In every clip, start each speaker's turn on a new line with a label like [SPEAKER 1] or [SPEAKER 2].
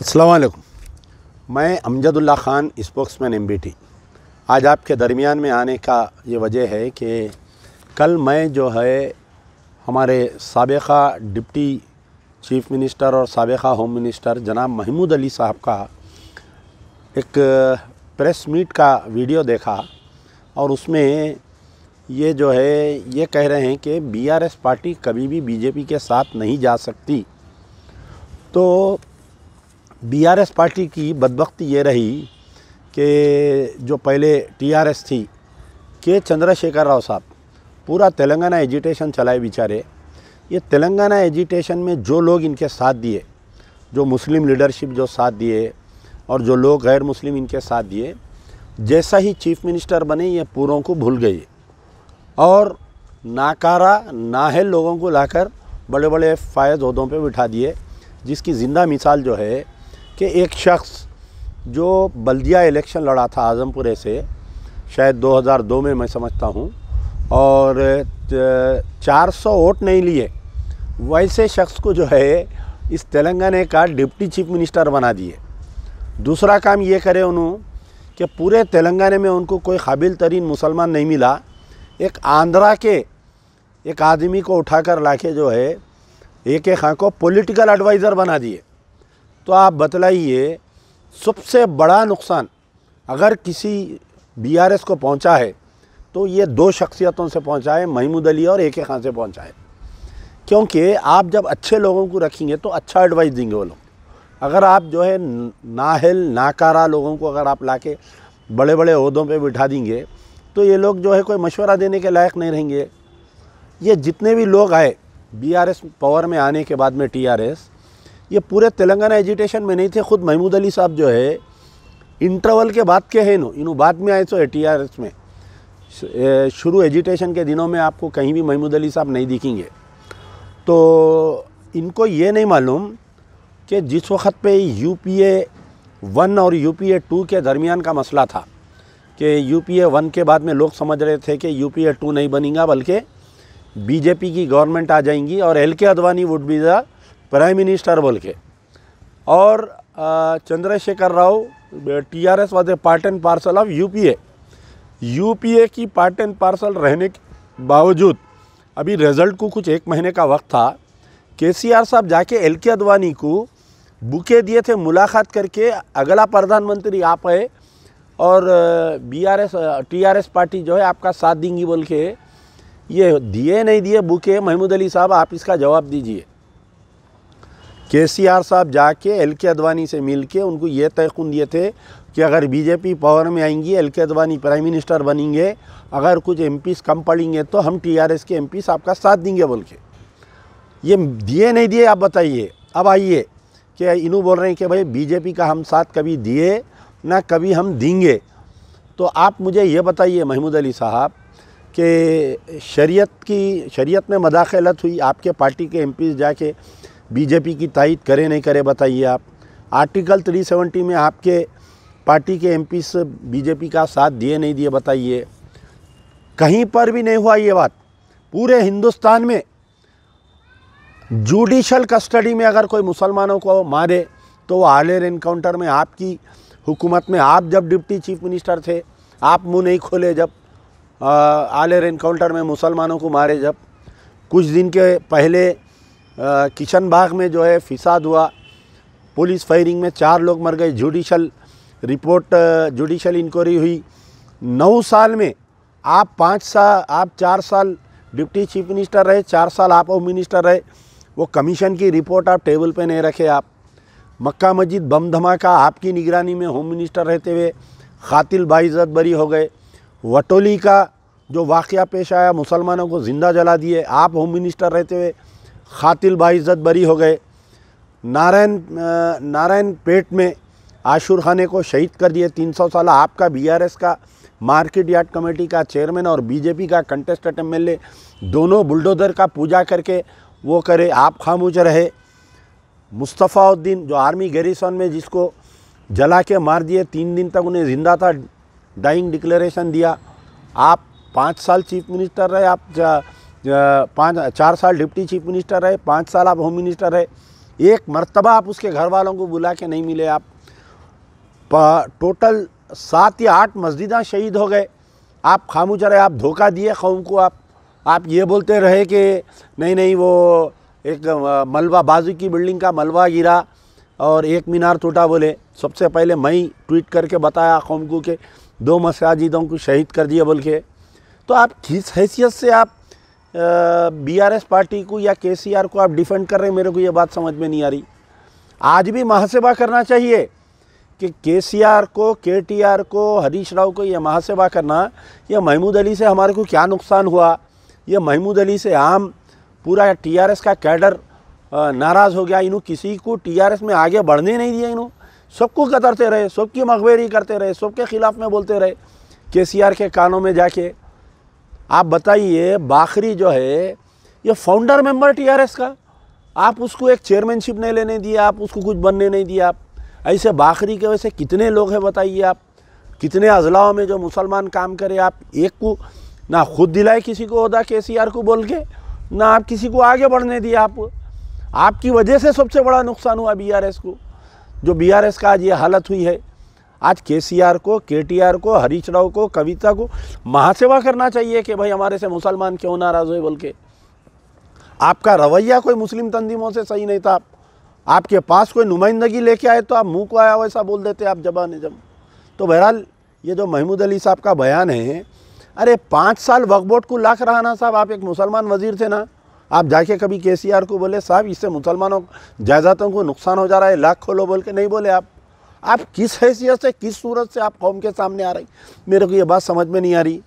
[SPEAKER 1] असलकुम मैं Amjadullah Khan man M आज आपके दरमियान में आने का ये वजह है कि कल मैं जो है हमारे सबका डिप्टी चीफ़ मिनिस्टर और सबका होम मिनिस्टर जनाब महमूद अली साहब का एक प्रेस मीट का वीडियो देखा और उसमें ये जो है ये कह रहे हैं कि बीआरएस पार्टी कभी भी बीजेपी के साथ नहीं जा सकती तो बीआरएस पार्टी की बदबख्ती ये रही कि जो पहले टीआरएस थी के चंद्रशेखर राव साहब पूरा तेलंगाना एजिटेशन चलाए बेचारे ये तेलंगाना एजिटेशन में जो लोग इनके साथ दिए जो मुस्लिम लीडरशिप जो साथ दिए और जो लोग गैर मुस्लिम इनके साथ दिए जैसा ही चीफ मिनिस्टर बने ये पूरों को भूल गए और नाकारा नाहल लोगों को लाकर बड़े बड़े फायज उहदों पे बिठा दिए जिसकी ज़िंदा मिसाल जो है कि एक शख्स जो बल्दिया इलेक्शन लड़ा था आज़मपुरे से शायद 2002 में मैं समझता हूँ और 400 वोट नहीं लिए वैसे शख्स को जो है इस तेलंगाना का डिप्टी चीफ मिनिस्टर बना दिए दूसरा काम ये करे उन्होंने कि पूरे तेलंगाना में उनको कोई काबिल तरीन मुसलमान नहीं मिला एक आंध्रा के एक आदमी को उठाकर लाके जो है एक एक खां को पॉलिटिकल एडवाइज़र बना दिए तो आप बतलाइए सबसे बड़ा नुकसान अगर किसी बीआरएस को पहुंचा है तो ये दो शख्सियतों से पहुंचा है महमूद अली और ए खान से पहुंचा है क्योंकि आप जब अच्छे लोगों को रखेंगे तो अच्छा एडवाइस देंगे वो लोग अगर आप जो है नाहल नाकारा लोगों को अगर आप लाके बड़े बड़े अहदों पे बिठा देंगे तो ये लोग जो है कोई मशवरा देने के लायक नहीं रहेंगे ये जितने भी लोग आए बीआरएस पावर में आने के बाद में टीआरएस ये पूरे तेलंगाना एजुटेशन में नहीं थे खुद महमूद अली साहब जो है इंटरवल के बाद के हैं नो इन बाद में आए सो ए में शुरू एजुटेशन के दिनों में आपको कहीं भी महमूद अली साहब नहीं दिखेंगे तो इनको ये नहीं मालूम कि जिस वक्त पे यू पी ए वन और यू पी ए टू के दरमियान का मसला था कि यू पी ए वन के बाद में लोग समझ रहे थे कि यू पी ए टू नहीं बनेगा बल्कि बीजेपी की गवर्नमेंट आ जाएंगी और L K Advani would be the prime minister बोल के और Chandrashekar Rao T R S was a part and parcel of U P A U P A की पार्ट एंड पार्सल रहने के बावजूद अभी रिजल्ट को कुछ एक महीने का वक्त था के सी आर साहब जाके एल के अडवाणी को बुके दिए थे मुलाकात करके अगला प्रधानमंत्री आप है और B R S T R S party जो है आपका साथ देंगी बोल के ये दिए नहीं दिए बुके महमूद अली साहब आप इसका जवाब दीजिए के सी आर साहब जाके एल के अडवानी से मिल के उनको ये तयकुन दिए थे कि अगर बीजेपी पावर में आएंगी L K Advani prime minister बनेंगे अगर कुछ एम कम पड़ेंगे तो हम टी आर एस के एम आपका साथ देंगे बोल के ये दिए नहीं दिए आप बताइए अब आइए कि इनू बोल रहे हैं कि भाई बीजेपी का हम साथ कभी दिए ना कभी हम देंगे तो आप मुझे ये बताइए महमूद अली साहब कि शरीयत की शरीयत में मदाखलत हुई आपके पार्टी के एम जाके बीजेपी की तइद करे नहीं करे बताइए आप आर्टिकल 370 में आपके पार्टी के एमपी से बीजेपी का साथ दिए नहीं दिए बताइए कहीं पर भी नहीं हुआ ये बात पूरे हिंदुस्तान में जुडिशल कस्टडी में अगर कोई मुसलमानों को मारे तो वो आलेर इनकाउंटर में आपकी हुकूमत में आप जब डिप्टी चीफ मिनिस्टर थे आप मुंह नहीं खोले जब आलेर इनकाउंटर में मुसलमानों को मारे जब कुछ दिन के पहले किशन बाग में जो है फिसाद हुआ पुलिस फायरिंग में चार लोग मर गए जुडिशल रिपोर्ट जुडिशल इंक्वायरी हुई नौ साल में आप पाँच साल आप चार साल डिप्टी चीफ मिनिस्टर रहे चार साल आप होम मिनिस्टर रहे वो कमीशन की रिपोर्ट आप टेबल पे नहीं रखे आप मक्का मस्जिद बम धमाका आपकी निगरानी में होम मिनिस्टर रहते हुए खातिल बाइज़त बरी हो गए वटोली का जो वाक़ पेश आया मुसलमानों को ज़िंदा जला दिए आप होम मिनिस्टर रहते हुए खातिल बाइज़्ज़त बरी हो गए नारायण नारायण पेट में आशूर खाने को शहीद कर दिए 300 साल आपका बीआरएस का मार्केट यार्ड कमेटी का चेयरमैन और बीजेपी का कंटेस्टेंट ए दोनों बुलडोज़र का पूजा करके वो करे आप खामोश रहे मुस्तफ़ाउद्दीन जो आर्मी गैरिसन में जिसको जला के मार दिए तीन दिन तक उन्हें जिंदा था डाइंग डिक्लेरेशन दिया आप पाँच साल चीफ मिनिस्टर रहे आप पाँच चार साल डिप्टी चीफ मिनिस्टर रहे पाँच साल आप होम मिनिस्टर रहे एक मरतबा आप उसके घर वालों को बुला के नहीं मिले आप टोटल सात या आठ मस्जिदा शहीद हो गए आप खामोश रहे आप धोखा दिए कौम को आप आप ये बोलते रहे कि नहीं नहीं वो एक मलबा बाजू की बिल्डिंग का मलबा गिरा और एक मीनार टूटा बोले सबसे पहले मैं ट्वीट करके बताया कौम को कि दो मसाजिदों को शहीद कर दिया बोल के तो आप किस हैसियत से आप बीआरएस पार्टी को या केसीआर को आप डिफेंड कर रहे हैं मेरे को ये बात समझ में नहीं आ रही आज भी महासेवा करना चाहिए कि केसीआर को केटीआर को हरीश राव को यह महासेवा करना यह महमूद अली से हमारे को क्या नुकसान हुआ यह महमूद अली से आम पूरा टीआरएस का कैडर नाराज़ हो गया इन्हों किसी को टीआरएस में आगे बढ़ने नहीं दिया इन्हों सबको कतरते रहे सबकी मकबेरी करते रहे सबके ख़िलाफ़ में बोलते रहे केसीआर के कानों में जाके आप बताइए बाखरी जो है ये फाउंडर मेंबर टीआरएस का आप उसको एक चेयरमैनशिप नहीं लेने दिया आप उसको कुछ बनने नहीं दिया आप ऐसे बाखरी के वैसे कितने लोग हैं बताइए आप कितने अजलाओं में जो मुसलमान काम करे आप एक को ना खुद दिलाए किसी को अहदा के को बोल के ना आप किसी को आगे बढ़ने दिया आप आपकी वजह से सबसे बड़ा नुकसान हुआ बी को जो बी का आज ये हालत हुई है आज केसीआर को केटीआर को हरीश राव को कविता को महासेवा करना चाहिए कि भाई हमारे से मुसलमान क्यों नाराज़ हुए बोल के आपका रवैया कोई मुस्लिम तंजीमों से सही नहीं था आपके पास कोई नुमाइंदगी लेके आए तो आप मुँह को आया वैसा बोल देते आप जबान जब तो बहरहाल ये जो महमूद अली साहब का बयान है अरे पाँच साल वकबोट को लाख रहा ना साहब आप एक मुसलमान वजीर थे ना आप जाके कभी के को बोले साहब इससे मुसलमानों जायदादों को नुकसान हो जा रहा है लाख खोलो बोल के नहीं बोले आप आप किस हैसियत से किस सूरत से आप कौम के सामने आ रही मेरे को ये बात समझ में नहीं आ रही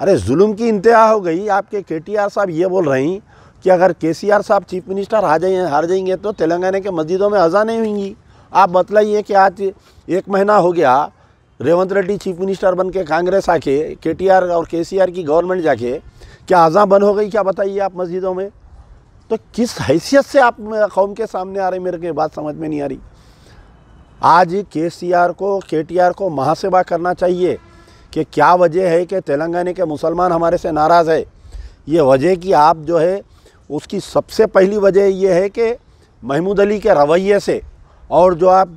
[SPEAKER 1] अरे जुल्म की इंतहा हो गई आपके के टी आर साहब ये बोल रहे हैं कि अगर के सी आर साहब चीफ मिनिस्टर हार जाए हार जाएंगे तो तेलंगाना के मस्जिदों में नहीं होंगी आप बतलाइए कि आज एक महीना हो गया रेवंत रेड्डी चीफ मिनिस्टर बन के कांग्रेस आके के टी आर और के सी आर की गवर्नमेंट जाके क्या अजा बन हो गई क्या बताइए आप मस्जिदों में तो किस हैसियत से आप कौम के सामने आ रहे मेरे को बात समझ में नहीं आ रही आज के को के को महासेवा करना चाहिए कि क्या वजह है कि तेलंगाना के मुसलमान हमारे से नाराज़ है ये वजह कि आप जो है उसकी सबसे पहली वजह ये है कि महमूद अली के रवैये से और जो आप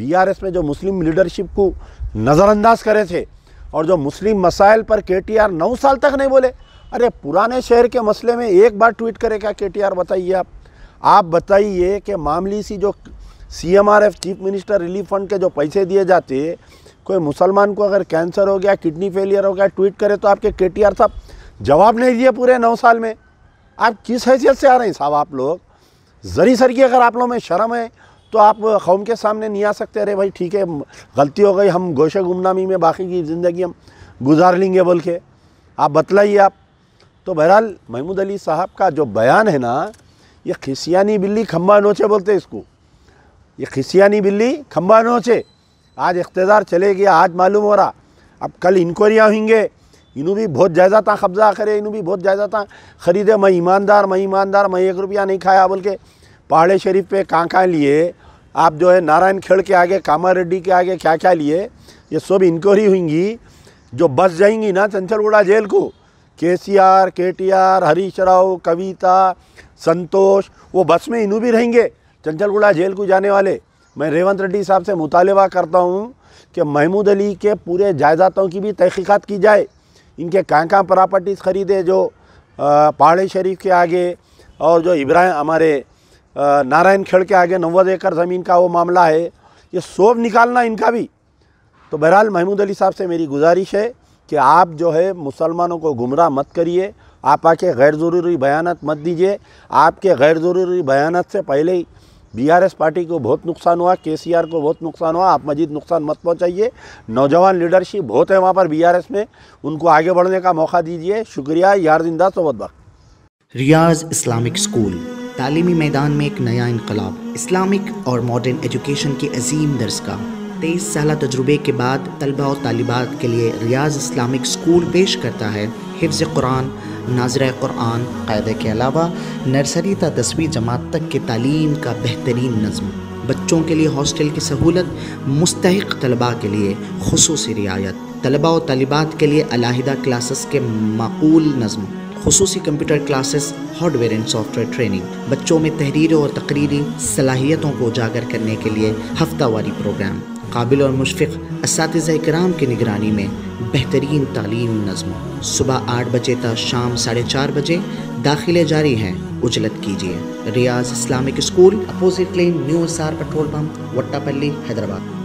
[SPEAKER 1] बीआरएस में जो मुस्लिम लीडरशिप को नज़रअंदाज करे थे और जो मुस्लिम मसाइल पर केटीआर नौ साल तक नहीं बोले अरे पुराने शहर के मसले में एक बार ट्वीट करे क्या के टी बताइए आप आप बताइए कि मामली सी जो CMRF chief minister relief fund के जो पैसे दिए जाते कोई मुसलमान को अगर कैंसर हो गया किडनी फेलियर हो गया ट्वीट करे तो आपके के साहब जवाब नहीं दिए पूरे नौ साल में आप किस हैसियत से आ रहे हैं साहब आप लोग जरी सर की अगर आप लोग में शर्म है तो आप कौम के सामने नहीं आ सकते अरे भाई ठीक है गलती हो गई हम गोशे गुमनामी में बाकी की ज़िंदगी हम गुजार लेंगे बोल के आप बतलाइए आप तो बहरहाल महमूद अली साहब का जो बयान है ना ये खिसियानी बिल्ली खम्बा नोचे बोलते हैं इसको ये खिसियानी बिल्ली खम्बानों से आज इकतदार चले गया आज मालूम हो रहा अब कल इंक्वायरियाँ होंगे इनू भी बहुत जायजा था कब्जा करे इन भी बहुत जायजा था ख़रीदे मैं ईमानदार मैं ईमानदार मैं एक रुपया नहीं खाया बोल के पहाड़े शरीफ पे कहाँ कहाँ लिए आप जो है नारायण खेड़ के आगे कामा रेड्डी के आगे क्या क्या लिए ये सब इंक्वायरी होंगी जो बस जाएंगी ना चंचलगुड़ा जेल को K C R K T R Harish Rao Kavitha Santosh वो बस में इनू भी रहेंगे चंचलगुड़ा जेल को जाने वाले मैं रेवंत रेड्डी साहब से मुतालबा करता हूँ कि महमूद अली के पूरे जायदादों की भी तहकीक़ात की जाए इनके कहाँ कहाँ प्रॉपर्टीज़ ख़रीदे जो पहाड़ी शरीफ के आगे और जो इब्राहिम हमारे नारायण खेड़ के आगे नव्वद एकड़ ज़मीन का वो मामला है ये सोब निकालना इनका भी तो बहरहाल महमूद अली साहब से मेरी गुजारिश है कि आप जो है मुसलमानों को गुमराह मत करिए आप आके गैर ज़रूरी बयानत मत दीजिए आपके गैर ज़रूरी बयानत से पहले ही बीआरएस पार्टी को बहुत नुकसान हुआ केसीआर को बहुत नुकसान हुआ आप मजीद नुकसान मत पहुंचाइए नौजवान लीडरशिप बहुत है वहाँ पर बीआरएस में उनको आगे बढ़ने का मौका दीजिए शुक्रिया यार जिंदा सोबत वक्त रियाज इस्लामिक स्कूल तालीमी मैदान में एक नया इनकलाब इस्लामिक और मॉडर्न एजुकेशन की अजीम दर्ज का तेईस साल तजुर्बे के बाद तलबा और तालिबात के लिए रियाज इस्लामिक स्कूल पेश करता है हिफ्ज़ कुरान नाजर क़ुरान कायदे के अलावा नर्सरी ता दसवीं जमात तक की तालीम का बेहतरीन नज़म बच्चों के लिए हॉस्टल की सहूलत मुस्तक तलबा के लिए खसूस रियायत तलबा और तलबात के लिए अलाहिदा क्लासेस के माकूल नज़म खसूस computer classes hardware and software training बच्चों में तहरीर और तकरीरी सलाहियतों को उजागर करने के लिए हफ्तावारी प्रोग्राम काबिल और मुशफ़ इस कराम की निगरानी में बेहतरीन तालीम नज़म सुबह आठ बजे तक शाम साढ़े चार बजे दाखिले जारी हैं उजलत कीजिए Riyaz Islamic school opposite lane new सार पेट्रोल पम्प वट्टापल्ली हैदराबाद